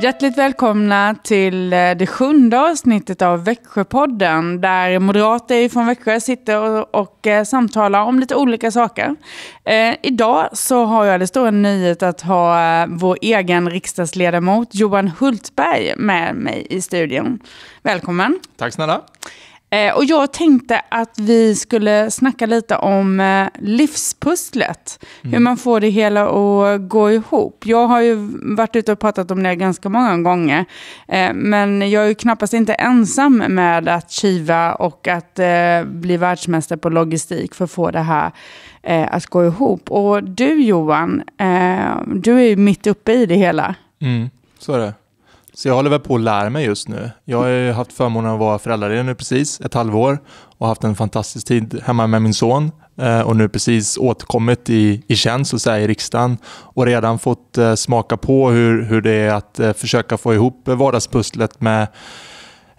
Hjärtligt välkomna till eh, det sjunde avsnittet av Växjöpodden där moderater från Växjö sitter och, och eh, samtalar om lite olika saker. Eh, idag så har jag det stora nöjet att ha eh, vår egen riksdagsledamot Johan Hultberg med mig i studion. Välkommen! Tack snälla! Eh, och jag tänkte att vi skulle snacka lite om eh, livspusslet. Mm. Hur man får det hela att gå ihop. Jag har ju varit ute och pratat om det ganska många gånger. Eh, men jag är ju knappast inte ensam med att kiva och att bli världsmästare på logistik för att få det här att gå ihop. Och du Johan, du är ju mitt uppe i det hela. Mm, så är det. Så jag håller väl på att lära mig just nu. Jag har ju haft förmånen att vara föräldraledig nu precis ett halvår och haft en fantastisk tid hemma med min son eh, och nu precis återkommit i, i tjänst och så här, i riksdagen och redan fått eh, smaka på hur, hur det är att eh, försöka få ihop vardagspusslet med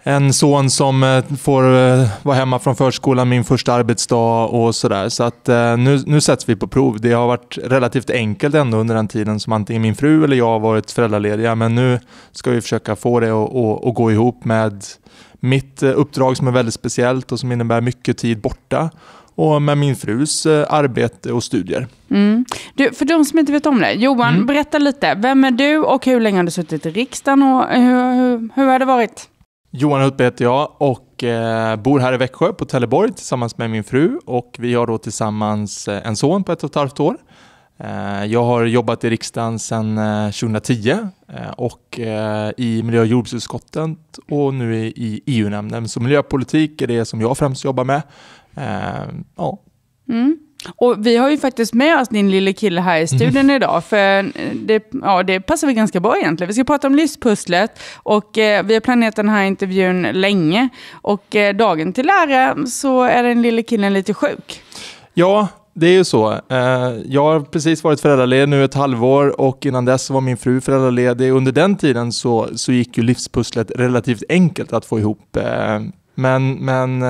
en son som eh, får eh, vara hemma från förskolan min första arbetsdag och sådär. Så att eh, nu, nu sätts vi på prov. Det har varit relativt enkelt ändå under den tiden som antingen min fru eller jag har varit föräldralediga. Men nu ska vi försöka få det att gå ihop med mitt uppdrag som är väldigt speciellt och som innebär mycket tid borta och med min frus arbete och studier. Mm. Du, för de som inte vet om det, Johan, mm. berätta lite. Vem är du och hur länge har du suttit i riksdagen och hur, hur, hur har det varit? Johan Hultberg heter jag och eh, bor här i Växjö på Teleborg tillsammans med min fru och vi har då tillsammans eh, en son på ett och ett halvt år. Eh, jag har jobbat i riksdagen sedan 2010 och i miljö och jordbruksutskottet och nu i EU-nämnden. Så miljöpolitik är det som jag främst jobbar med. Ja. Mm. Och vi har ju faktiskt med oss din lille kille här i mhm. studion mm. idag, för eh, det, ja, det passar väl ganska bra egentligen. Vi ska prata om livspusslet och eh, vi har planerat den här intervjun länge. Och eh, dagen till ära så är den lille killen lite sjuk. Ja, det är ju så. Eh, jag har precis varit föräldraledig nu ett halvår och innan dess var min fru föräldraledig. Under den tiden så, så gick ju livspusslet relativt enkelt att få ihop. Eh, men, men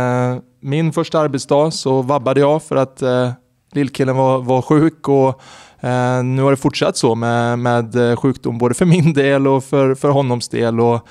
min första arbetsdag så vabbade jag för att lillkillen var, var sjuk och eh, nu har det fortsatt så med, med eh, sjukdom både för min del och för, för honoms del. Och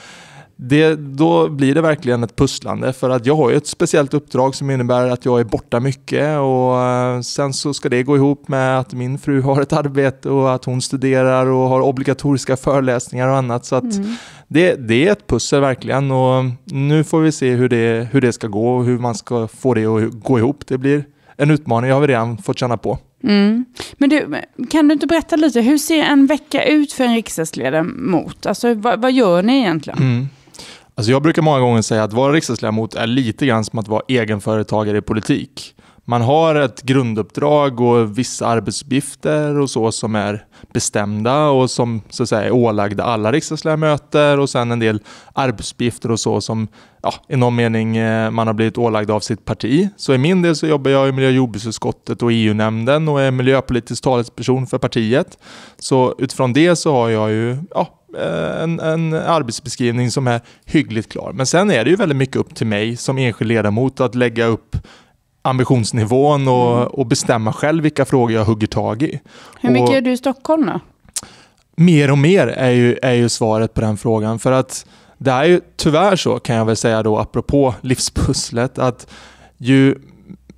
det, då blir det verkligen ett pusslande för att jag har ju ett speciellt uppdrag som innebär att jag är borta mycket och eh, sen så ska det gå ihop med att min fru har ett arbete och att hon studerar och har obligatoriska föreläsningar och annat. Så mm. det, det är ett pussel verkligen och nu får vi se hur det, hur det ska gå och hur man ska få det att gå ihop. Det blir en utmaning, jag har vi redan fått känna på. Mm. Men du, kan du inte berätta lite, hur ser en vecka ut för en riksdagsledamot? Alltså, vad, vad gör ni egentligen? Mm. Alltså jag brukar många gånger säga att vara riksdagsledamot är lite grann som att vara egenföretagare i politik man har ett grunduppdrag och vissa arbetsuppgifter och så som är bestämda och som så att säga, är ålagda alla riksdagsledamöter och sen en del arbetsuppgifter och så som ja, i någon mening eh, man har blivit ålagd av sitt parti. Så i min del så jobbar jag i miljö och jordbruksutskottet och EU-nämnden och är miljöpolitisk talesperson för partiet. Så utifrån det så har jag ju ja, eh, en, en, arbetsbeskrivning som är hyggligt klar. Men sen är det ju väldigt mycket upp till mig som enskild ledamot att lägga upp ambitionsnivån och, mm. och bestämma själv vilka frågor jag hugger tag i. Hur mycket och, är du i Stockholm då? Mer och mer är ju, är ju svaret på den frågan. För att det är ju tyvärr så kan jag väl säga då apropå livspusslet att ju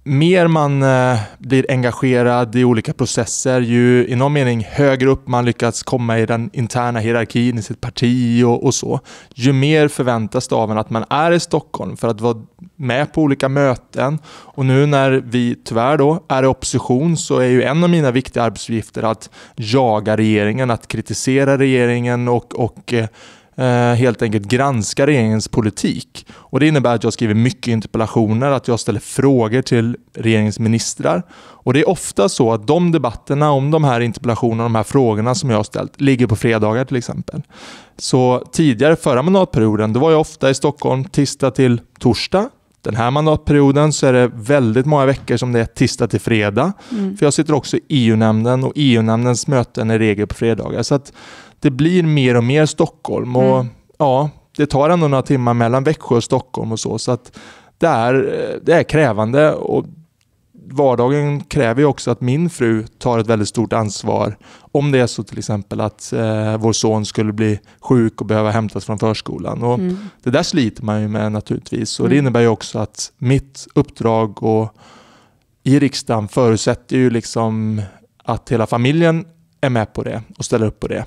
mer man eh, blir engagerad i olika processer, ju i någon mening högre upp man lyckats komma i den interna hierarkin i sitt parti och, och så, ju mer förväntas det av en att man är i Stockholm för att vara med på olika möten. Och nu när vi tyvärr då är i opposition så är ju en av mina viktiga arbetsuppgifter att jaga regeringen, att kritisera regeringen och, och eh, Eh, helt enkelt granska regeringens politik. Och Det innebär att jag skriver mycket interpellationer, att jag ställer frågor till regeringens ministrar. Och Det är ofta så att de debatterna om de här interpellationerna de här frågorna som jag har ställt ligger på fredagar till exempel. Så tidigare, förra mandatperioden, då var jag ofta i Stockholm tisdag till torsdag den här mandatperioden så är det väldigt många veckor som det är tisdag till fredag. Mm. För jag sitter också i EU-nämnden och EU-nämndens möten är regel på fredagar. Så det blir mer och mer Stockholm. Och, mm. ja, det tar ändå några timmar mellan Växjö och Stockholm och så. så att det, är, det är krävande och vardagen kräver ju också att min fru tar ett väldigt stort ansvar. Om det är så till exempel att eh, vår son skulle bli sjuk och behöva hämtas från förskolan. Och mm. Det där sliter man ju med naturligtvis och mm. det innebär ju också att mitt uppdrag och i riksdagen förutsätter ju liksom att hela familjen är med på det och ställer upp på det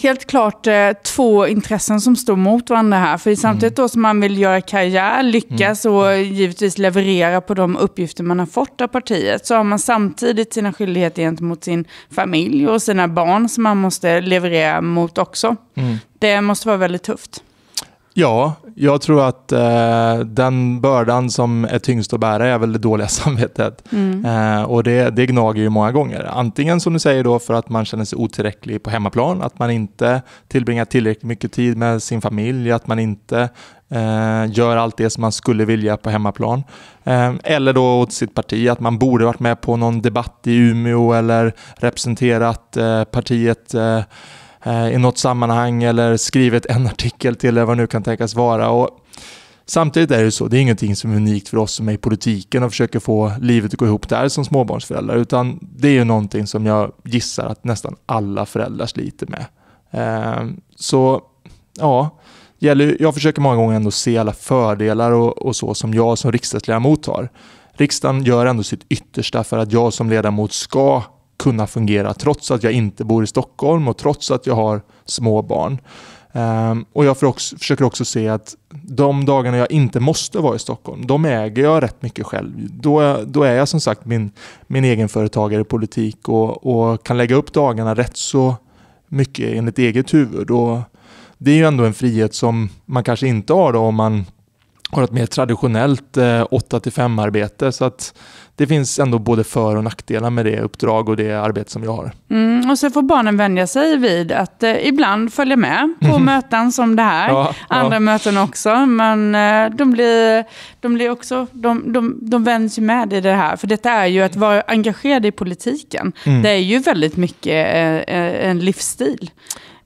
helt klart eh, två intressen som står mot varandra här. För mm. samtidigt då som man vill göra karriär, lyckas mm. och mm. givetvis leverera på de uppgifter man har fått av partiet, så har man samtidigt sina skyldigheter gentemot sin familj och sina barn som man måste leverera mot också. Mm. Det måste vara väldigt tufft. Ja, jag tror att eh, den bördan som är tyngst att bära är väl det dåliga samvetet. Mm. Eh, och det, det gnager ju många gånger. Antingen som du säger då för att man känner sig otillräcklig på hemmaplan, att man inte tillbringar tillräckligt mycket tid med sin familj, att man inte eh, gör allt det som man skulle vilja på hemmaplan. Eh, eller då åt sitt parti, att man borde varit med på någon debatt i Umeå eller representerat eh, partiet eh, Eh, i något sammanhang eller skrivit en artikel till eller vad det nu kan tänkas vara. Och Samtidigt är det så, det är ingenting som är unikt för oss som är i politiken och försöker få livet att gå ihop där som småbarnsföräldrar, utan det är ju någonting som jag gissar att nästan alla föräldrar sliter med. Ehm, så ja, jag försöker många gånger ändå se alla fördelar och, så som jag som riksdagsledamot har. Riksdagen gör ändå sitt yttersta för att jag som ledamot ska kunna fungera trots att jag inte bor i Stockholm och trots att jag har små barn. Um, och jag också, försöker också se att de dagarna jag inte måste vara i Stockholm, de äger jag rätt mycket själv. Då, då är jag som sagt min, min egenföretagare i politik och, och, kan lägga upp dagarna rätt så mycket enligt eget huvud. Och det är ju ändå en frihet som man kanske inte har då om man har ett mer traditionellt eh, 8-5 arbete. Så att det finns ändå både för och nackdelar med det uppdrag och det arbete som jag har. Mm, och så får barnen vänja sig vid att eh, ibland följa med på mm. möten som det här, ja, andra ja. möten också. Men eh, de, blir, de blir också, de, de, de vänds ju med i det här. För detta är ju att vara engagerad i politiken. Mm. Det är ju väldigt mycket eh, eh en livsstil.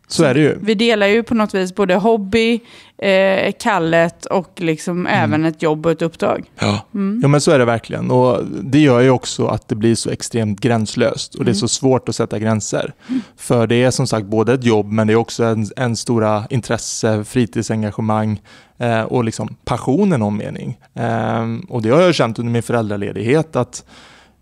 Så är det ju. Vi delar ju på något vis både hobby, eh, kallet och liksom mm. även ett jobb och ett uppdrag. Ja. Mm. ja, men så är det verkligen. Och Det gör ju också att det blir så extremt gränslöst och mm. det är så mm. svårt att sätta gränser. Mm. För det är som sagt både ett jobb men det är också en, en stora intresse, fritidsengagemang eh, och liksom i någon mening. Eh, och Det har jag känt under min föräldraledighet att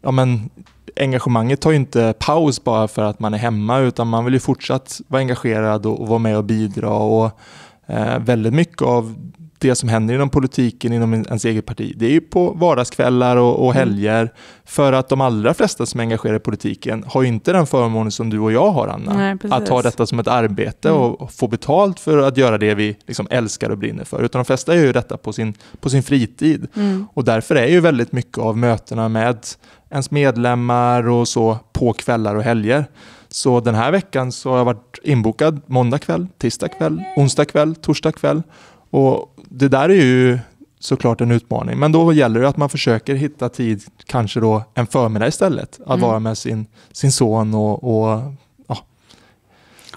ja, men, engagemanget tar ju inte paus bara för att man är hemma utan man vill ju fortsatt vara engagerad och, och vara med och bidra. och eh, väldigt mycket av det som händer inom politiken inom ens eget parti, det är ju på vardagskvällar och, och mm. helger. För att de allra flesta som är engagerade i politiken har inte den förmånen som du och jag har, Anna. Nej, att ha detta som ett arbete mm. och få betalt för att göra det vi liksom älskar och brinner för. Utan de flesta gör ju detta på sin, på sin fritid. Mm. Och därför är ju väldigt mycket av mötena med ens medlemmar och så på kvällar och helger. Så den här veckan så har jag varit inbokad måndag kväll, tisdag kväll, onsdag kväll, torsdag kväll. Och det där är ju såklart en utmaning. Men då gäller det att man försöker hitta tid, kanske då en förmiddag istället, att mm. vara med sin, sin son och, och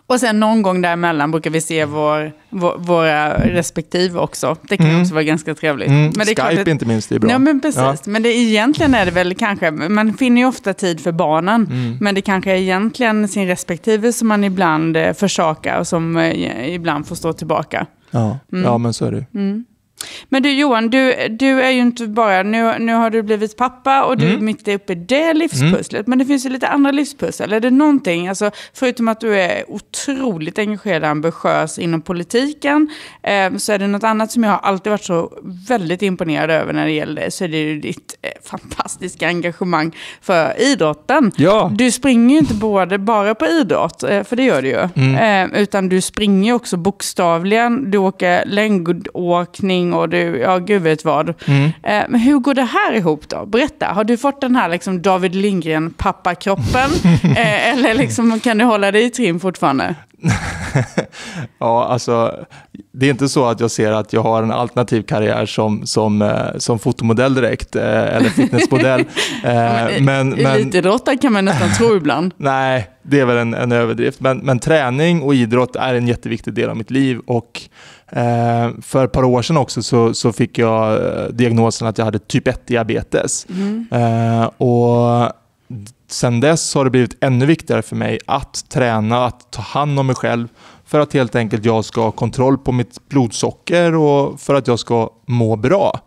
och sen någon gång däremellan brukar vi se mm. vår, vår våra respektive också. Det kan mm. också vara ganska trevligt. Mm. Men det är Skype att, inte minst, är bra. Ja, men precis. Ja. Men det, egentligen är det väl kanske, man finner ju ofta tid för barnen, mm. men det kanske är egentligen sin respektive som man ibland eh, försakar och som eh, ibland får stå tillbaka. Ja, mm. ja men så är det mm. Men du Johan, du, du är ju inte bara, nu, nu har du blivit pappa och du mm. är mitt uppe i det mm. livspusslet. Mm. Men det finns ju lite andra livspussel. Är det någonting, alltså, förutom att du är otroligt engagerad och ambitiös inom politiken, eh, så är det något annat som jag har alltid varit så väldigt imponerad över när det gäller det, så är det ju ditt eh, fantastiska engagemang för idrotten. Ja. Du springer ju inte både, bara på idrott, eh, för det gör du ju, mm. Eh, utan du springer också bokstavligen. Du åker längdåkning och du, ja gud vet vad. Mm. Eh, men hur går det här ihop då? Berätta, har du fått den här liksom David Lindgren-pappakroppen? eh, eller liksom, kan du hålla dig i trim fortfarande? ja, alltså, det är inte så att jag ser att jag har en alternativ karriär som, som, eh, som fotomodell direkt, eh, eller fitnessmodell. men, men, Elitidrottare kan man nästan tro ibland. Nej, det är väl en, en överdrift. Men, men träning och idrott är en jätteviktig del av mitt liv. och Eh, för ett par år sedan också så, så fick jag eh, diagnosen att jag hade typ 1-diabetes. Mm. Eh, och Sen dess har det blivit ännu viktigare för mig att träna, att ta hand om mig själv för att helt enkelt jag ska ha kontroll på mitt blodsocker och för att jag ska må bra.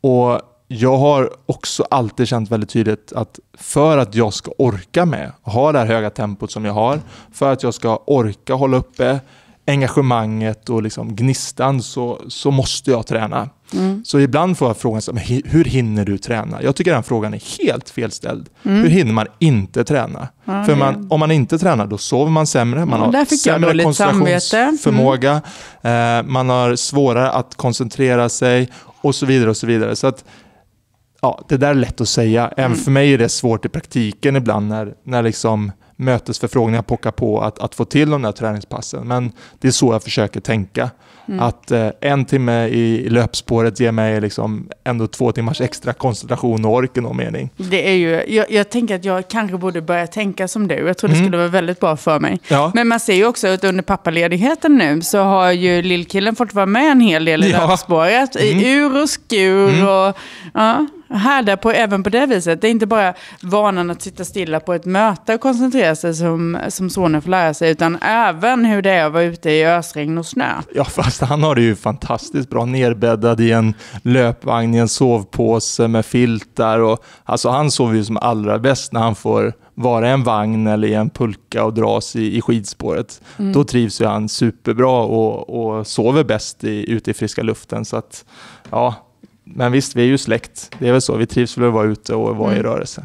och jag har också alltid känt väldigt tydligt att för att jag ska orka med, ha det här höga tempot som jag har, för att jag ska orka hålla uppe engagemanget och liksom gnistan så, så måste jag träna. Mm. Så ibland får jag frågan, hur hinner du träna? Jag tycker den frågan är helt felställd. Mm. Hur hinner man inte träna? Mm. För man, om man inte tränar, då sover man sämre, man har sämre koncentrationsförmåga, mm. eh, man har svårare att koncentrera sig och så vidare. och så vidare. Så att, ja, det där är lätt att säga. Även mm. för mig är det svårt i praktiken ibland när, när liksom, mötesförfrågningar pockar på att, att få till de där träningspassen. Men det är så jag försöker tänka. Mm. Att eh, en timme i löpspåret ger mig liksom ändå två timmars extra koncentration och ork i någon mening. Det är ju, jag, jag tänker att jag kanske borde börja tänka som du. Jag tror det mm. skulle vara väldigt bra för mig. Ja. Men man ser ju också att under pappaledigheten nu så har ju lillkillen fått vara med en hel del i ja. löpspåret. Mm. I ur och skur mm. och... Ja härda på, även på det viset. Det är inte bara vanan att sitta stilla på ett möte och koncentrera sig som, som sonen får lära sig, utan även hur det är att vara ute i ösregn och snö. Ja, fast han har det ju fantastiskt bra nerbäddad i en löpvagn, i en sovpåse med filtar. Och, alltså han sover ju som allra bäst när han får vara i en vagn eller i en pulka och dras i, i skidspåret. Mm. Då trivs ju han superbra och, och sover bäst i, ute i friska luften. Så att, ja, men visst, vi är ju släkt. Det är väl så, vi trivs väl att vara ute och vara mm. i rörelse.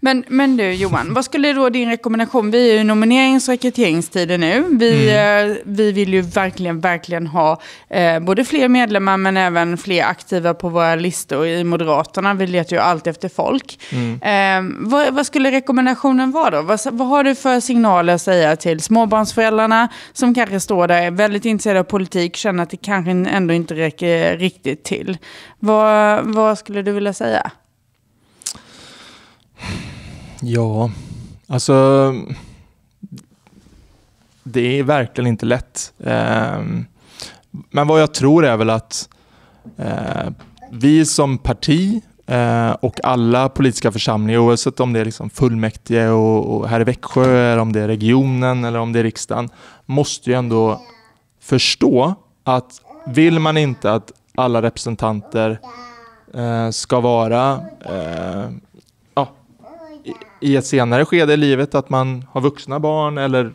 Men, men du Johan, vad skulle då din rekommendation? Vi är ju nominerings och rekryteringstider nu. Vi, mm. Eh, vi vill ju verkligen, verkligen ha eh, både fler medlemmar men även fler aktiva på våra listor i Moderaterna. Vi letar ju alltid efter folk. Mm. Eh, vad, vad, skulle rekommendationen vara då? Vad, vad har du för signaler att säga till småbarnsföräldrarna som kanske står där, är väldigt intresserade av politik, känner att det kanske ändå inte räcker riktigt till. Vad, vad skulle du vilja säga? Ja, alltså det är verkligen inte lätt. Ehm, men vad jag tror är väl att eh, vi som parti eh, och alla politiska församlingar, oavsett om det är liksom fullmäktige och här i Växjö, eller om det är regionen eller om det är riksdagen, måste ju ändå förstå att vill man inte att alla representanter eh, ska vara i ett senare skede i livet att man har vuxna barn eller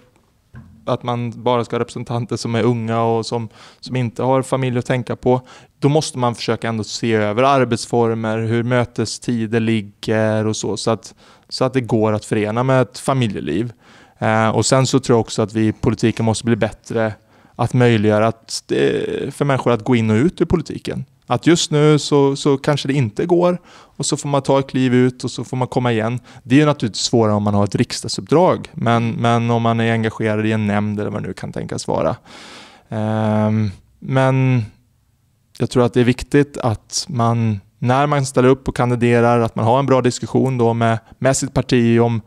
att man bara ska ha representanter som är unga och som, som inte har familj att tänka på. Då måste man försöka ändå se över arbetsformer, hur mötestider ligger och så, så att, så att det går att förena med ett familjeliv. Eh, och Sen så tror jag också att vi i politiken måste bli bättre att möjliggöra att, eh, för människor att gå in och ut ur politiken. Att just nu så, så kanske det inte går och så får man ta ett kliv ut och så får man komma igen. Det är naturligtvis svårare om man har ett riksdagsuppdrag, men, men om man är engagerad i en nämnd eller vad det nu kan tänkas vara. Um, men jag tror att det är viktigt att man när man ställer upp och kandiderar, att man har en bra diskussion då med, med sitt parti om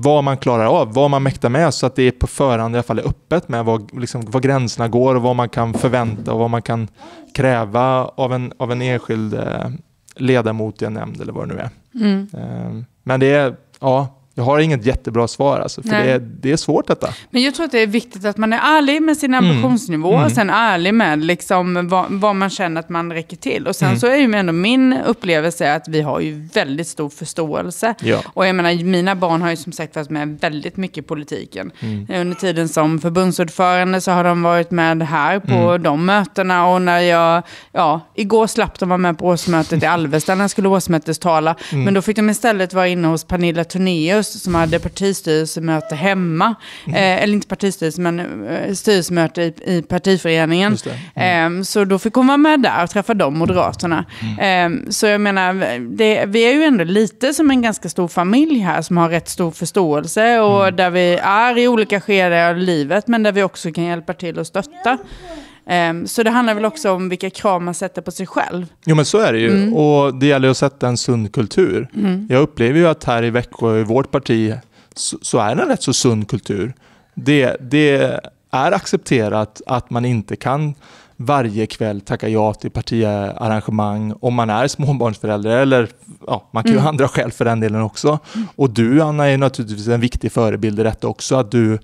vad man klarar av, vad man mäktar med så att det är på förhand i alla fall är öppet med vad, liksom, vad gränserna går och vad man kan förvänta och vad man kan kräva av en, av en enskild eh, ledamot i en nämnd eller vad det nu är. Mm. Eh, men det är, ja, jag har inget jättebra svar, alltså, för det är, det är, svårt detta. Men jag tror att det är viktigt att man är ärlig med sin mm. ambitionsnivå mm. och sen ärlig med liksom vad, vad, man känner att man räcker till. Och sen mm. så är ju ändå min upplevelse att vi har ju väldigt stor förståelse. Ja. Och jag menar, mina barn har ju som sagt varit med väldigt mycket i politiken. Mm. Under tiden som förbundsordförande så har de varit med här på mm. de mötena och när jag, ja, igår slapp de vara med på årsmötet i Alvesta när jag skulle årsmötestala. Mm. Men då fick de istället vara inne hos Pernilla Tornéus Öst som hade partistyrelsemöte hemma. Mm. eller inte partistyrelse, men eh, styrelsemöte i, i partiföreningen. Mm. Ehm, så då fick hon vara med där och träffa de moderaterna. Mm. Ehm, så jag menar, det, vi är ju ändå lite som en ganska stor familj här som har rätt stor förståelse och mm. där vi är i olika skeden av livet men där vi också kan hjälpa till och stötta. Ehm, så det handlar väl också om vilka krav man sätter på sig själv. Jo men så är det ju mm. och det gäller att sätta en sund kultur. Mm. Jag upplever ju att här i Växjö, i vårt parti, så, så är det en rätt så sund kultur. Det, det är accepterat att man inte kan varje kväll tacka ja till partiarrangemang om man är småbarnsförälder eller ja, man kan ju mm. andra skäl för den delen också. Mm. Och du Anna är naturligtvis en viktig förebild i detta också, att du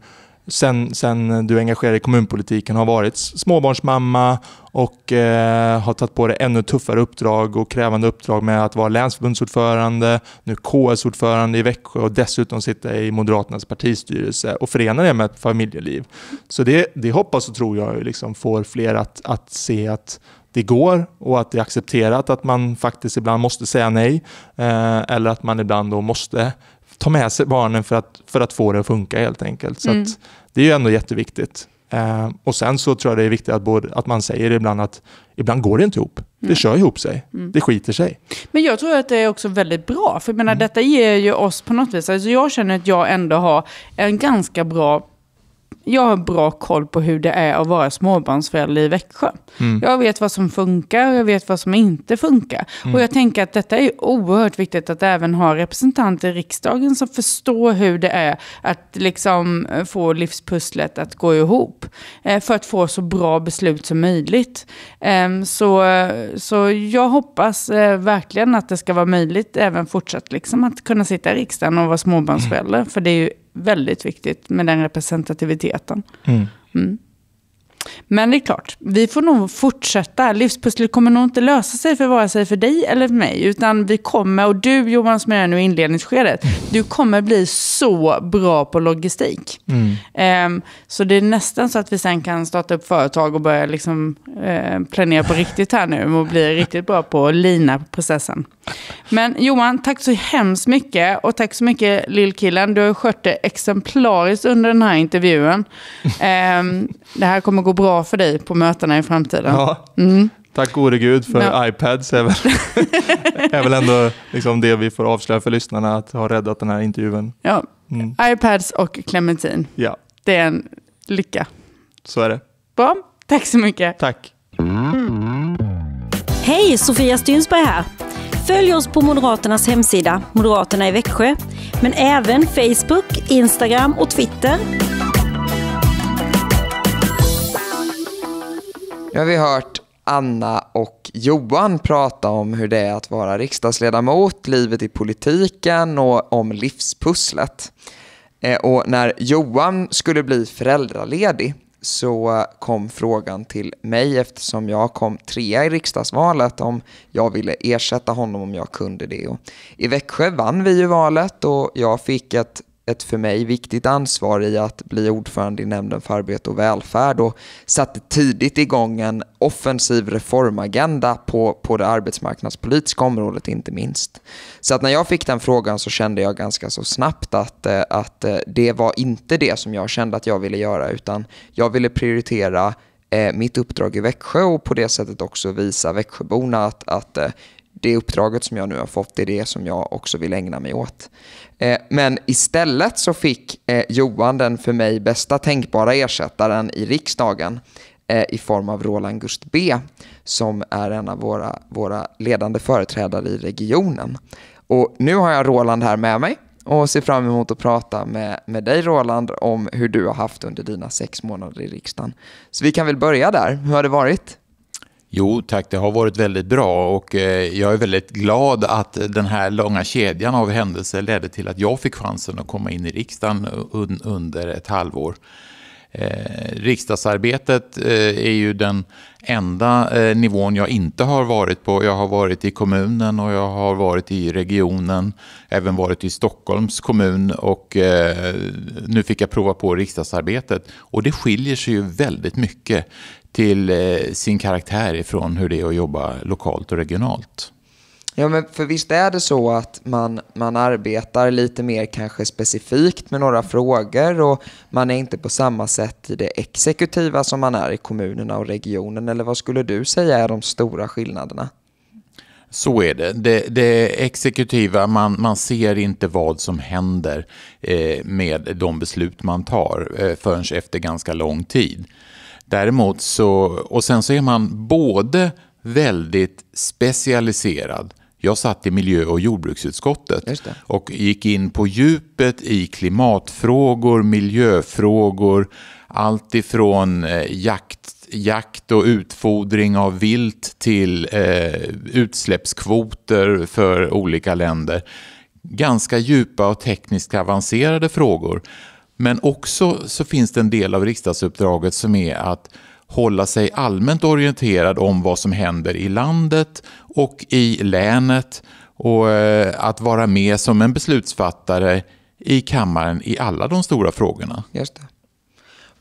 sen, sen du engagerade i kommunpolitiken har varit småbarnsmamma och eh, har tagit på dig ännu tuffare uppdrag och krävande uppdrag med att vara länsförbundsordförande, nu KS-ordförande i Växjö och dessutom sitta i Moderaternas partistyrelse och förena det med ett familjeliv. Så det, det hoppas och tror jag liksom får fler att, att se att det går och att det är accepterat att man faktiskt ibland måste säga nej eh, eller att man ibland då måste ta med sig barnen för att, för att få det att funka helt enkelt. Så mm. Det är ju ändå jätteviktigt. Eh, och sen så tror jag det är viktigt att, både, att man säger ibland att ibland går det inte ihop. Det kör ihop sig. Mm. Det skiter sig. Men jag tror att det är också väldigt bra. För jag menar, mm. detta ger ju oss på något vis, alltså jag känner att jag ändå har en ganska bra jag har bra koll på hur det är att vara småbarnsförälder i Växjö. Mm. Jag vet vad som funkar och jag vet vad som inte funkar. Mm. Och jag tänker att detta är oerhört viktigt att även ha representanter i riksdagen som förstår hur det är att liksom eh, få livspusslet att gå ihop. Eh, för att få så bra beslut som möjligt. Ehm, så, så jag hoppas eh, verkligen att det ska vara möjligt även fortsatt liksom att kunna sitta i riksdagen och vara småbarnsförälder. Mm. För det är ju väldigt viktigt med den representativiteten. Mm. Mm. Men det är klart, vi får nog fortsätta. Livspusslet kommer nog inte lösa sig för vare sig för dig eller för mig. Utan vi kommer, och du Johan som är här nu i inledningsskedet, du kommer bli så bra på logistik. Mm. Ehm, så det är nästan så att vi sen kan starta upp företag och börja liksom, eh, planera på riktigt här nu och bli riktigt bra på att lina processen. Men Johan, tack så hemskt mycket. Och tack så mycket lillkillen. Du har skött det exemplariskt under den här intervjun. Ehm, det här kommer gå bra för dig på mötena i framtiden. Ja. Mm. Tack gode gud för ja. iPads är väl, är väl ändå liksom det vi får avslöja för lyssnarna att ha räddat den här intervjun. Ja, mm. iPads och clementin. Ja. Det är en lycka. Så är det. Bra, tack så mycket. Tack. Hej, Sofia Stynsberg här. Följ oss på Moderaternas hemsida, Moderaterna i Växjö, men även Facebook, Instagram och Twitter. Nu har vi hört Anna och Johan prata om hur det är att vara riksdagsledamot, livet i politiken och om livspusslet. Eh, och när Johan skulle bli föräldraledig så kom frågan till mig eftersom jag kom trea i riksdagsvalet om jag ville ersätta honom om jag kunde det. Och I Växjö vann vi ju valet och jag fick ett ett för mig viktigt ansvar i att bli ordförande i nämnden för arbete och välfärd och satte tidigt igång en offensiv reformagenda på, på det arbetsmarknadspolitiska området inte minst. Så att när jag fick den frågan så kände jag ganska så snabbt att, eh, att eh, det var inte det som jag kände att jag ville göra utan jag ville prioritera eh, mitt uppdrag i Växjö och på det sättet också visa Växjöborna att, att det uppdraget som jag nu har fått, är det som jag också vill ägna mig åt. Eh, men istället så fick eh, Johan den för mig bästa tänkbara ersättaren i riksdagen eh, i form av Roland Gust B som är en av våra, våra ledande företrädare i regionen. Och nu har jag Roland här med mig och ser fram emot att prata med, med dig Roland om hur du har haft under dina sex månader i riksdagen. Så vi kan väl börja där. Hur har det varit? Jo tack, det har varit väldigt bra och eh, jag är väldigt glad att den här långa kedjan av händelser ledde till att jag fick chansen att komma in i riksdagen under ett halvår. Eh, riksdagsarbetet eh, är ju den enda eh, nivån jag inte har varit på. Jag har varit i kommunen och jag har varit i regionen, även varit i Stockholms kommun och eh, nu fick jag prova på riksdagsarbetet. Och det skiljer sig ju väldigt mycket till eh, sin karaktär ifrån hur det är att jobba lokalt och regionalt. Ja, men för visst är det så att man, man arbetar lite mer kanske specifikt med några frågor och man är inte på samma sätt i det exekutiva som man är i kommunerna och regionen. Eller vad skulle du säga är de stora skillnaderna? Så är det. Det, det exekutiva, man, man ser inte vad som händer eh, med de beslut man tar eh, förrän efter ganska lång tid. Däremot så, och sen så är man både väldigt specialiserad jag satt i miljö och jordbruksutskottet och gick in på djupet i klimatfrågor, miljöfrågor, allt ifrån eh, jakt jakt och utfodring av vilt till eh, utsläppskvoter för olika länder. Ganska djupa och tekniskt avancerade frågor. Men också så finns det en del av riksdagsuppdraget som är att hålla sig allmänt orienterad om vad som händer i landet och i länet och eh, att vara med som en beslutsfattare i kammaren i alla de stora frågorna. Just det.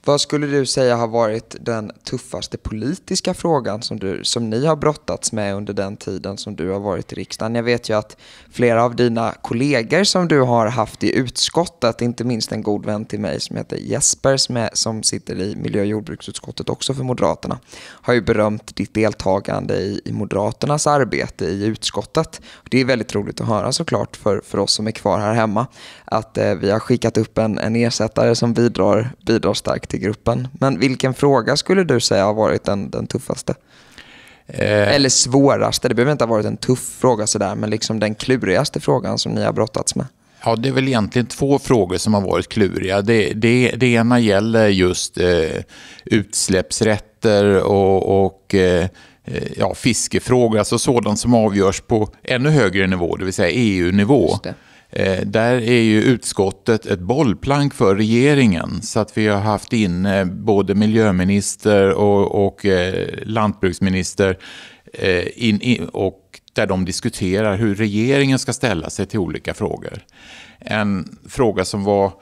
Vad skulle du säga har varit den tuffaste politiska frågan som, du, som ni har brottats med under den tiden som du har varit i riksdagen? Jag vet ju att flera av dina kollegor som du har haft i utskottet, inte minst en god vän till mig som heter Jesper som, är, som sitter i miljö och jordbruksutskottet också för Moderaterna, har ju berömt ditt deltagande i, i Moderaternas arbete i utskottet. Det är väldigt roligt att höra såklart för, för oss som är kvar här hemma att eh, vi har skickat upp en, en ersättare som bidrar, bidrar starkt i gruppen. Men vilken fråga skulle du säga har varit den, den tuffaste? Eh. Eller svåraste? Det behöver inte ha varit en tuff fråga sådär, men liksom den klurigaste frågan som ni har brottats med. Ja, det är väl egentligen två frågor som har varit kluriga. Det, det, det ena gäller just eh, utsläppsrätter och, och eh, eh ja, fiskefrågor, alltså sådant som avgörs på ännu högre nivå, det vill säga EU-nivå. Eh, där är ju utskottet ett bollplank för regeringen så att vi har haft in både miljöminister och, och eh, lantbruksminister eh, in, in, och där de diskuterar hur regeringen ska ställa sig till olika frågor. En fråga som var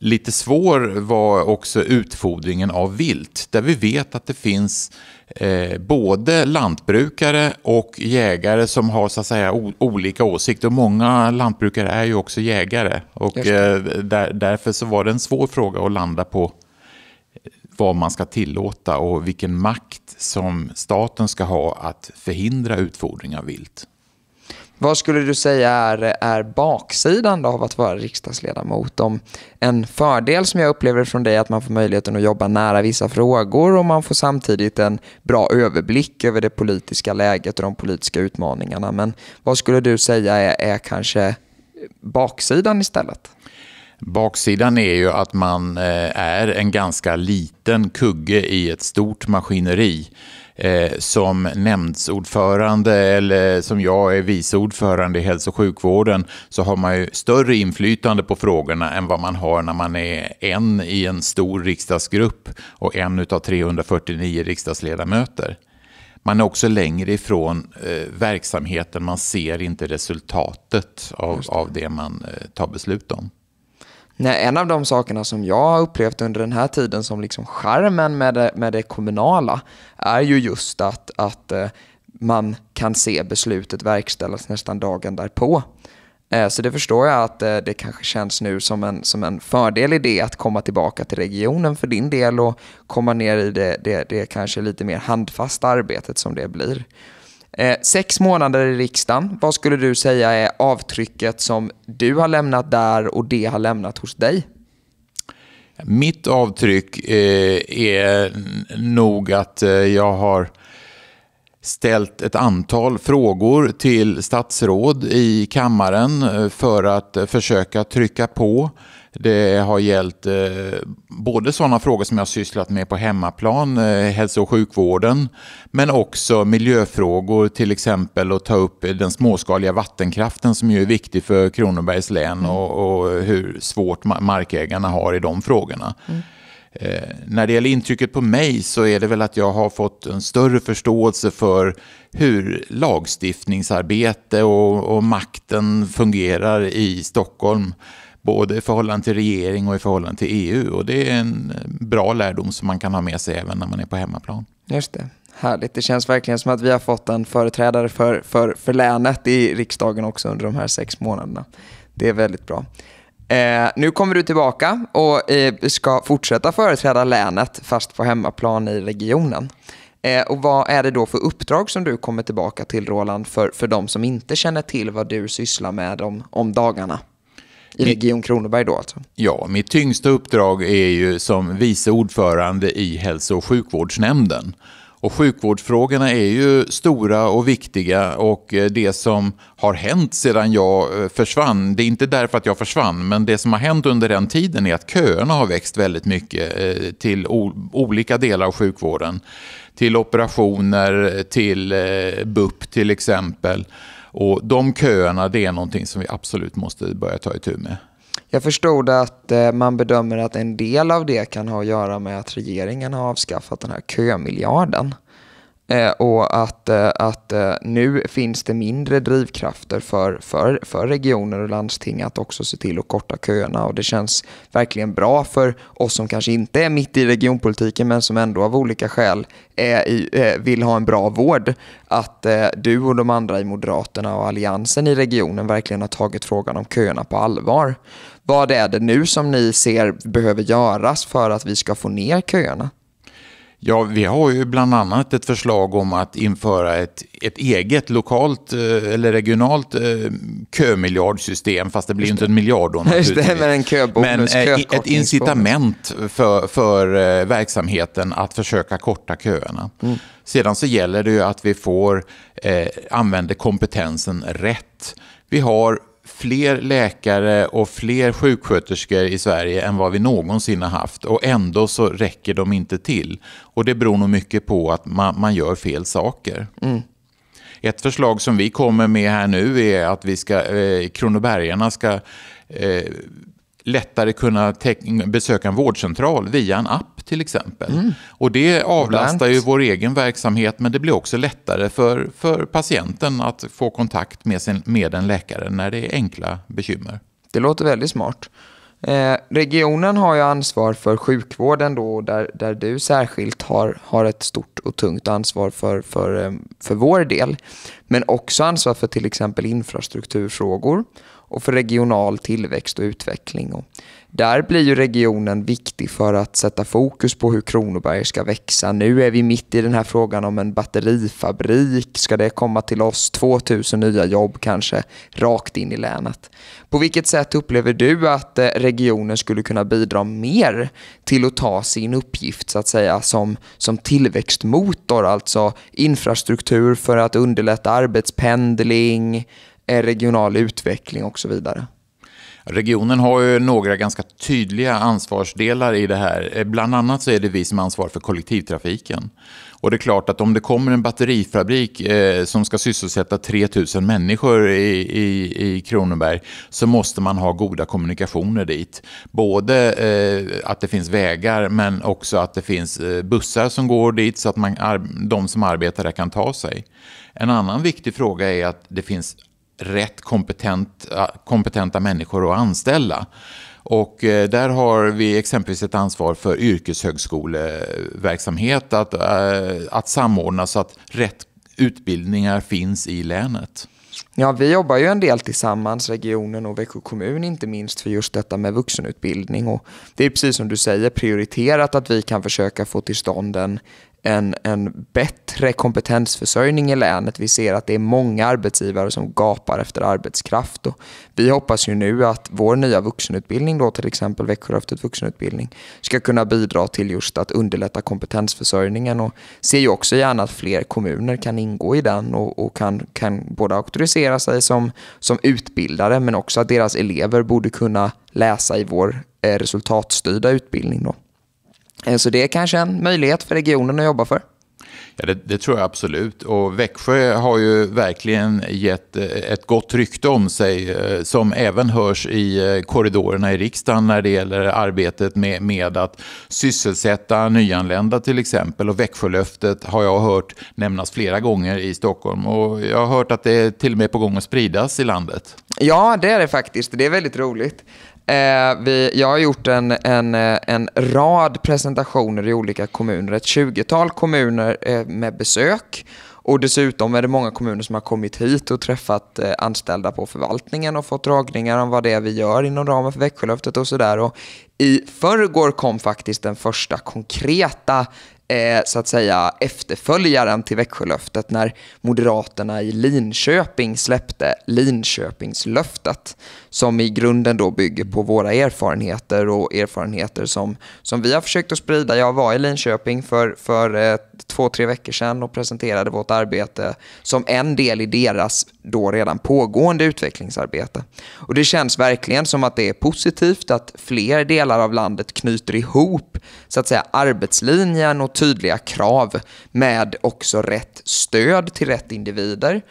Lite svår var också utfodringen av vilt, där vi vet att det finns eh, både lantbrukare och jägare som har så att säga, olika åsikter. många lantbrukare är ju också jägare. Och, eh, där, därför så var det en svår fråga att landa på eh, vad man ska tillåta och vilken makt som staten ska ha att förhindra utfodring av vilt. Vad skulle du säga är, är baksidan då av att vara riksdagsledamot? Om en fördel som jag upplever från dig är att man får möjligheten att jobba nära vissa frågor och man får samtidigt en bra överblick över det politiska läget och de politiska utmaningarna. Men vad skulle du säga är, är kanske baksidan istället? Baksidan är ju att man eh, är en ganska liten kugge i ett stort maskineri eh, som nämndsordförande eller som jag är vice ordförande i hälso och sjukvården så har man ju större inflytande på frågorna än vad man har när man är en i en stor riksdagsgrupp och en av 349 riksdagsledamöter. Man är också längre ifrån eh, verksamheten, man ser inte resultatet av det. av det man eh, tar beslut om. Nej, en av de sakerna som jag har upplevt under den här tiden som liksom charmen med det, med det kommunala är ju just att, att eh, man kan se beslutet verkställas nästan dagen därpå. Eh, så det förstår jag att eh, det kanske känns nu som en, som en fördel i det att komma tillbaka till regionen för din del och komma ner i det, det, det kanske lite mer handfasta arbetet som det blir. Eh, sex månader i riksdagen, vad skulle du säga är avtrycket som du har lämnat där och det har lämnat hos dig? Mitt avtryck eh, är nog att eh, jag har ställt ett antal frågor till statsråd i kammaren för att försöka trycka på. Det har gällt eh, både sådana frågor som jag har sysslat med på hemmaplan, eh, hälso och sjukvården, men också miljöfrågor, till exempel att ta upp den småskaliga vattenkraften som ju är viktig för Kronobergs län mm. och, och, hur svårt markägarna har i de frågorna. Mm. Eh, när det gäller intrycket på mig så är det väl att jag har fått en större förståelse för hur lagstiftningsarbete och, och makten fungerar i Stockholm både i förhållande till regering och i förhållande till EU. Och det är en bra lärdom som man kan ha med sig även när man är på hemmaplan. Just det. Härligt. Det känns verkligen som att vi har fått en företrädare för, för, för länet i riksdagen också under de här sex månaderna. Det är väldigt bra. Eh, nu kommer du tillbaka och eh, ska fortsätta företräda länet fast på hemmaplan i regionen. Eh, och vad är det då för uppdrag som du kommer tillbaka till Roland för, för de som inte känner till vad du sysslar med om, om dagarna? I Region Kronoberg då alltså? Ja, mitt tyngsta uppdrag är ju som vice ordförande i hälso och sjukvårdsnämnden. Och sjukvårdsfrågorna är ju stora och viktiga och eh, det som har hänt sedan jag eh, försvann, det är inte därför att jag försvann, men det som har hänt under den tiden är att köerna har växt väldigt mycket eh, till olika delar av sjukvården. Till operationer, till BUP till exempel. Och de köerna det är någonting som vi absolut måste börja ta itu med. Jag förstod att eh, man bedömer att en del av det kan ha att göra med att regeringen har avskaffat den här kömiljarden. Eh, och att, eh, att eh, nu finns det mindre drivkrafter för, för, för regioner och landsting att också se till att korta köerna. Och det känns verkligen bra för oss som kanske inte är mitt i regionpolitiken men som ändå av olika skäl i, vill ha en bra vård. Att du och de andra i Moderaterna och Alliansen i regionen verkligen har tagit frågan om köerna på allvar. Vad är det nu som ni ser behöver göras för att vi ska få ner köerna? Ja, vi har ju bland annat ett förslag om att införa ett, ett eget lokalt eh, eller regionalt eh, kömiljardsystem, fast det blir inte en miljard då naturligtvis. Det, men en köbonus, men eh, ett incitament för, för verksamheten att försöka korta köerna. Mm. Sedan så gäller det ju att vi får eh, använder kompetensen rätt. Vi har fler läkare och fler sjuksköterskor i Sverige än vad vi någonsin har haft och ändå så räcker de inte till. Och det beror nog mycket på att man, man gör fel saker. Mm. Ett förslag som vi kommer med här nu är att vi ska, eh, kronobergarna ska eh, lättare kunna besöka en vårdcentral via en app till exempel. Mm. Och det avlastar ju vår egen verksamhet men det blir också lättare för, för patienten att få kontakt med, sin, med en läkare när det är enkla bekymmer. Det låter väldigt smart. Eh, regionen har ju ansvar för sjukvården då, där, där du särskilt har, har ett stort och tungt ansvar för, för, eh, för vår del. Men också ansvar för till exempel infrastrukturfrågor och för regional tillväxt och utveckling. Och där blir ju regionen viktig för att sätta fokus på hur Kronoberg ska växa. Nu är vi mitt i den här frågan om en batterifabrik. Ska det komma till oss? 2000 nya jobb kanske rakt in i länet. På vilket sätt upplever du att eh, regionen skulle kunna bidra mer till att ta sin uppgift så att säga som, som tillväxtmotor, alltså infrastruktur för att underlätta arbetspendling, regional utveckling och så vidare. Regionen har ju några ganska tydliga ansvarsdelar i det här. Eh, bland annat så är det vi som ansvarar för kollektivtrafiken. Och det är klart att om det kommer en batterifabrik eh, som ska sysselsätta 3 000 människor i, i, i Kronoberg så måste man ha goda kommunikationer dit. Både eh, att det finns vägar men också att det finns eh, bussar som går dit så att man, de som arbetar där kan ta sig. En annan viktig fråga är att det finns rätt kompetent, kompetenta människor att anställa. Och eh, där har vi exempelvis ett ansvar för yrkeshögskoleverksamhet att, eh, att samordna så att rätt utbildningar finns i länet. Ja, vi jobbar ju en del tillsammans, regionen och Växjö kommun inte minst för just detta med vuxenutbildning. Och det är precis som du säger prioriterat att vi kan försöka få till stånd en en, en bättre kompetensförsörjning i länet. Vi ser att det är många arbetsgivare som gapar efter arbetskraft. Och vi hoppas ju nu att vår nya vuxenutbildning, då, till exempel Växjölöftet vuxenutbildning, ska kunna bidra till just att underlätta kompetensförsörjningen och ser ju också gärna att fler kommuner kan ingå i den och, och kan, kan både auktorisera sig som, som utbildare men också att deras elever borde kunna läsa i vår eh, resultatstyrda utbildning. Då. Eh, så det är kanske en möjlighet för regionen att jobba för. Ja, det, det, tror jag absolut. Och Växjö har ju verkligen gett eh, ett gott rykte om sig eh, som även hörs i korridorerna i riksdagen när det gäller arbetet med, med att sysselsätta nyanlända till exempel. Och Växjölöftet har jag hört nämnas flera gånger i Stockholm och jag har hört att det är till och med på gång att spridas i landet. Ja, det är det faktiskt. Det är väldigt roligt. Eh, vi, jag har gjort en, en, eh, en rad presentationer i olika kommuner, ett 20-tal kommuner eh, med besök. Och dessutom är det många kommuner som har kommit hit och träffat eh, anställda på förvaltningen och fått dragningar om vad det är vi gör inom ramen för Växjölöftet och sådär. I förrgår kom faktiskt den första konkreta Eh, så att säga efterföljaren till Växjölöftet när Moderaterna i Linköping släppte Linköpingslöftet som i grunden då bygger på våra erfarenheter och erfarenheter som, som vi har försökt att sprida. Jag var i Linköping för, för eh, två, tre veckor sedan och presenterade vårt arbete som en del i deras då redan pågående utvecklingsarbete. Och det känns verkligen som att det är positivt att fler delar av landet knyter ihop så att säga arbetslinjen och tydliga krav med också rätt stöd till rätt individer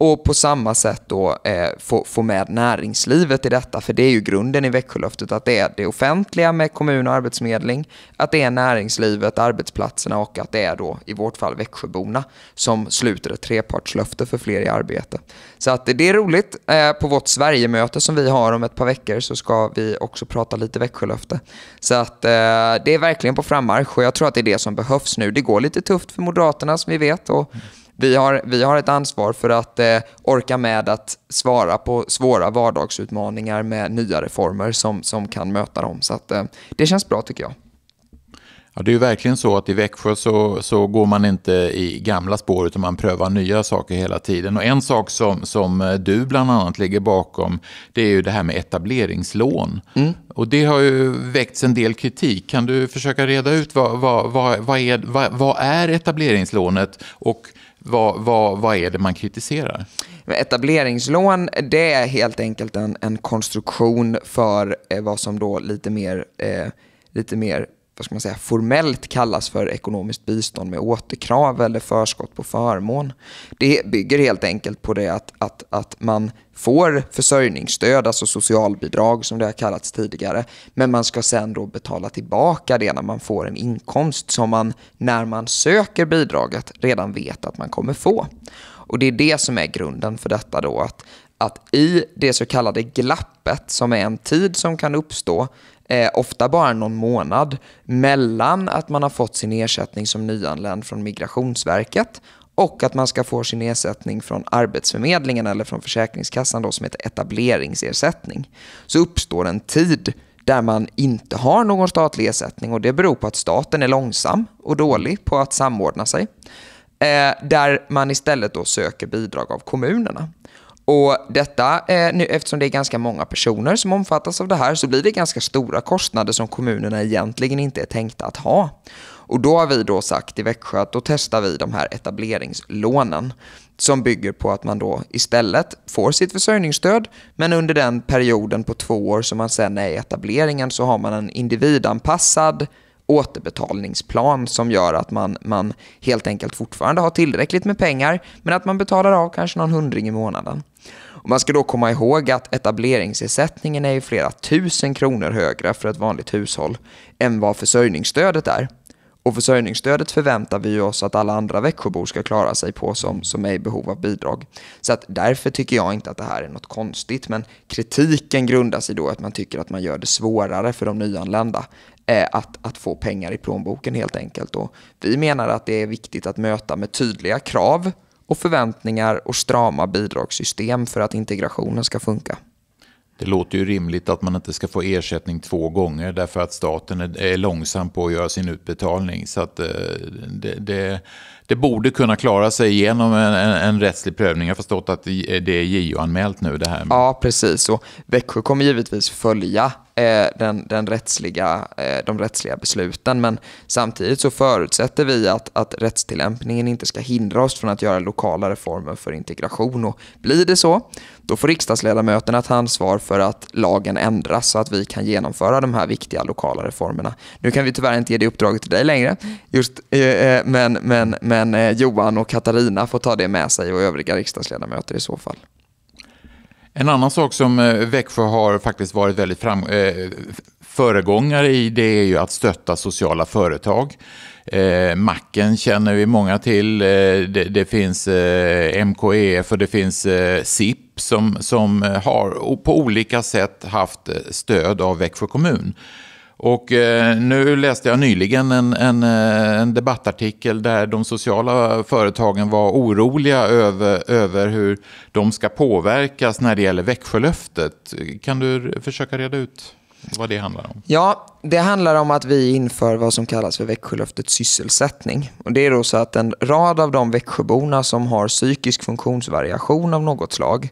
och på samma sätt då eh, få, få med näringslivet i detta, för det är ju grunden i Växjölöftet, att det är det offentliga med kommun och arbetsmedling, att det är näringslivet, arbetsplatserna och att det är då i vårt fall Växjöborna som sluter ett trepartslöfte för fler i arbete. Så att det är roligt. Eh, på vårt Sverigemöte som vi har om ett par veckor så ska vi också prata lite Växjölöfte. Så att eh, det är verkligen på frammarsch och jag tror att det är det som behövs nu. Det går lite tufft för Moderaterna som vi vet och vi har, vi har ett ansvar för att eh, orka med att svara på svåra vardagsutmaningar med nya reformer som, som kan möta dem. Så att, eh, det känns bra tycker jag. Ja, det är ju verkligen så att i Växjö så, så går man inte i gamla spår utan man prövar nya saker hela tiden. Och en sak som, som eh, du bland annat ligger bakom det är ju det här med etableringslån. Mm. Och det har ju väckts en del kritik. Kan du försöka reda ut vad, vad, vad, vad är, vad, är etableringslånet och vad, är det man kritiserar? Etableringslån det är helt enkelt en, en konstruktion för eh, vad som då lite mer, eh, lite mer vad ska man säga, formellt kallas för ekonomiskt bistånd med återkrav eller förskott på förmån. Det bygger helt enkelt på det att, att, att man får försörjningsstöd, alltså socialbidrag som det har kallats tidigare, men man ska sen då betala tillbaka det när man får en inkomst som man när man söker bidraget redan vet att man kommer få. Och det är det som är grunden för detta då, att, att i det så kallade glappet som är en tid som kan uppstå eh, ofta bara någon månad, mellan att man har fått sin ersättning som nyanländ från Migrationsverket och att man ska få sin ersättning från Arbetsförmedlingen eller från Försäkringskassan då, som heter etableringsersättning. Så uppstår en tid där man inte har någon statlig ersättning och det beror på att staten är långsam och dålig på att samordna sig. Eh, där man istället då söker bidrag av kommunerna. Och detta, nu, eftersom det är ganska många personer som omfattas av det här så blir det ganska stora kostnader som kommunerna egentligen inte är tänkta att ha. Och då har vi då sagt i Växjö att då testar vi de här etableringslånen som bygger på att man då istället får sitt försörjningsstöd men under den perioden på två år som man sen är i etableringen så har man en individanpassad återbetalningsplan som gör att man, man helt enkelt fortfarande har tillräckligt med pengar men att man betalar av kanske någon hundring i månaden. Och man ska då komma ihåg att etableringsersättningen är ju flera tusen kronor högre för ett vanligt hushåll än vad försörjningsstödet är. Och försörjningsstödet förväntar vi oss att alla andra Växjöbor ska klara sig på som, som är i behov av bidrag. Så att därför tycker jag inte att det här är något konstigt. Men kritiken grundar sig då att man tycker att man gör det svårare för de nyanlända eh, att, att få pengar i plånboken helt enkelt. Och vi menar att det är viktigt att möta med tydliga krav och förväntningar och strama bidragssystem för att integrationen ska funka. Det låter ju rimligt att man inte ska få ersättning två gånger därför att staten är långsam på att göra sin utbetalning. Så att eh, det, det, det borde kunna klara sig igenom en, en, rättslig prövning. Jag har förstått att det är JO-anmält nu det här. Ja, precis. Och Växjö kommer givetvis följa Eh, den, den rättsliga, eh, de rättsliga besluten. Men samtidigt så förutsätter vi att, att rättstillämpningen inte ska hindra oss från att göra lokala reformer för integration. Och blir det så, då får riksdagsledamöterna ta ansvar för att lagen ändras så att vi kan genomföra de här viktiga lokala reformerna. Nu kan vi tyvärr inte ge det uppdraget till dig längre, just, eh, men, men, men Johan och Katarina får ta det med sig och övriga riksdagsledamöter i så fall. En annan sak som eh, Växjö har faktiskt varit väldigt fram, eh, föregångare i det är ju att stötta sociala företag. Eh, macken känner vi många till. Eh, det, det, finns eh, MKEF och det finns eh, SIP som, som har på olika sätt haft eh, stöd av Växjö kommun. Och eh, nu läste jag nyligen en, en, eh, en, debattartikel där de sociala företagen var oroliga över, över hur de ska påverkas när det gäller Växjölöftet. Kan du försöka reda ut vad det handlar om? Ja, det handlar om att vi inför vad som kallas för Växjölöftets sysselsättning. Och det är då så att en rad av de Växjöborna som har psykisk funktionsvariation av något slag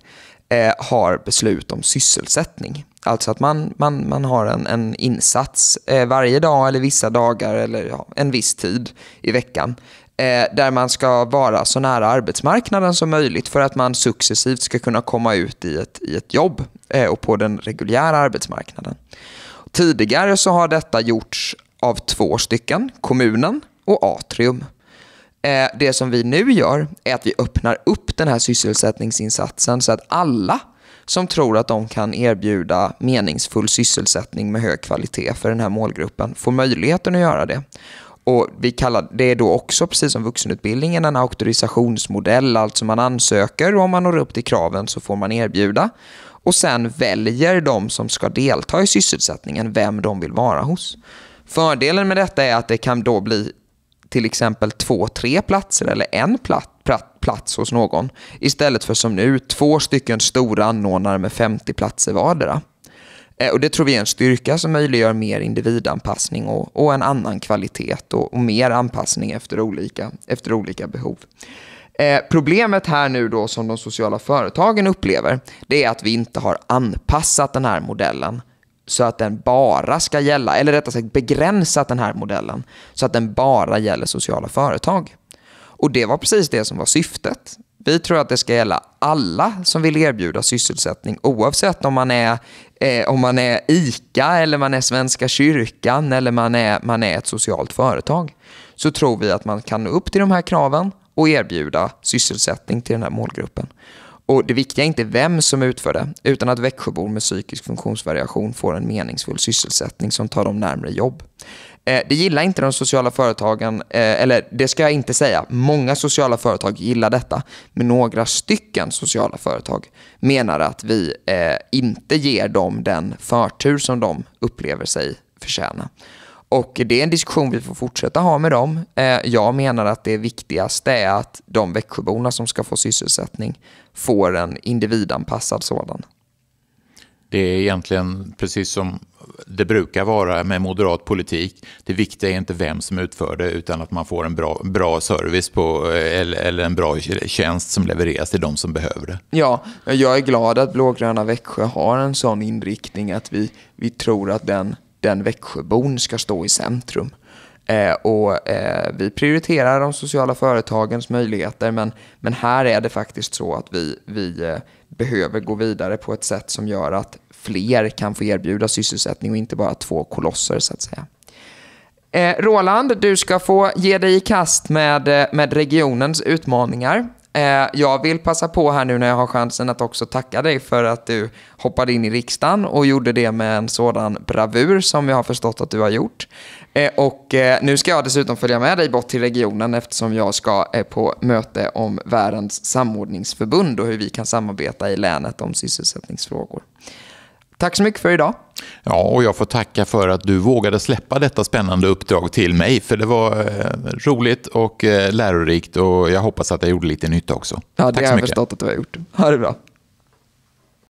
eh, har beslut om sysselsättning. Alltså att man, man, man har en, en insats eh, varje dag eller vissa dagar eller ja, en viss tid i veckan eh, där man ska vara så nära arbetsmarknaden som möjligt för att man successivt ska kunna komma ut i ett, i ett jobb eh, och på den reguljära arbetsmarknaden. Tidigare så har detta gjorts av två stycken, kommunen och Atrium. Eh, det som vi nu gör är att vi öppnar upp den här sysselsättningsinsatsen så att alla som tror att de kan erbjuda meningsfull sysselsättning med hög kvalitet för den här målgruppen får möjligheten att göra det. Och vi kallar, det är då också, precis som vuxenutbildningen, en auktorisationsmodell. Alltså man ansöker och om man når upp till kraven så får man erbjuda. Och sen väljer de som ska delta i sysselsättningen vem de vill vara hos. Fördelen med detta är att det kan då bli till exempel två, tre platser eller en plats plats hos någon. Istället för som nu, två stycken stora anordnare med 50 platser vardera. Eh, och det tror vi är en styrka som möjliggör mer individanpassning och, och en annan kvalitet och, och, mer anpassning efter olika, efter olika behov. Eh, problemet här nu då som de sociala företagen upplever, det är att vi inte har anpassat den här modellen så att den bara ska gälla, eller rättare sagt begränsat den här modellen så att den bara gäller sociala företag. Och det var precis det som var syftet. Vi tror att det ska gälla alla som vill erbjuda sysselsättning oavsett om man är, eh, om man är ICA, eller man är Svenska kyrkan eller man är, man är ett socialt företag. Så tror vi att man kan nå upp till de här kraven och erbjuda sysselsättning till den här målgruppen. Och det viktiga är inte vem som utför det, utan att Växjöbor med psykisk funktionsvariation får en meningsfull sysselsättning som tar dem närmre jobb. Eh, det gillar inte de sociala företagen, eh, eller det ska jag inte säga. Många sociala företag gillar detta, men några stycken sociala företag menar att vi eh, inte ger dem den förtur som de upplever sig förtjäna. Och det är en diskussion vi får fortsätta ha med dem. Eh, jag menar att det viktigaste är att de Växjöborna som ska få sysselsättning får en individanpassad sådan. Det är egentligen precis som det brukar vara med moderat politik. Det viktiga är inte vem som utför det utan att man får en bra, bra service på, eh, eller, eller, en bra tjänst som levereras till de som behöver det. Ja, jag är glad att blågröna Växjö har en sån inriktning att vi, vi tror att den den Växjöbon ska stå i centrum. Eh, och eh, vi prioriterar de sociala företagens möjligheter men, men här är det faktiskt så att vi, vi eh, behöver gå vidare på ett sätt som gör att fler kan få erbjuda sysselsättning och inte bara två kolosser så att säga. Eh, Roland, du ska få ge dig i kast med, eh, med regionens utmaningar. Eh, jag vill passa på här nu när jag har chansen att också tacka dig för att du hoppade in i riksdagen och gjorde det med en sådan bravur som jag har förstått att du har gjort. Eh, och eh, nu ska jag dessutom följa med dig bort till regionen eftersom jag ska på möte om Världens samordningsförbund och hur vi kan samarbeta i länet om sysselsättningsfrågor. Tack så mycket för idag. Ja, och jag får tacka för att du vågade släppa detta spännande uppdrag till mig. För det var eh, roligt och eh, lärorikt och jag hoppas att jag gjorde lite nytta också. Ja, det har jag förstått att du har gjort. Ha det bra.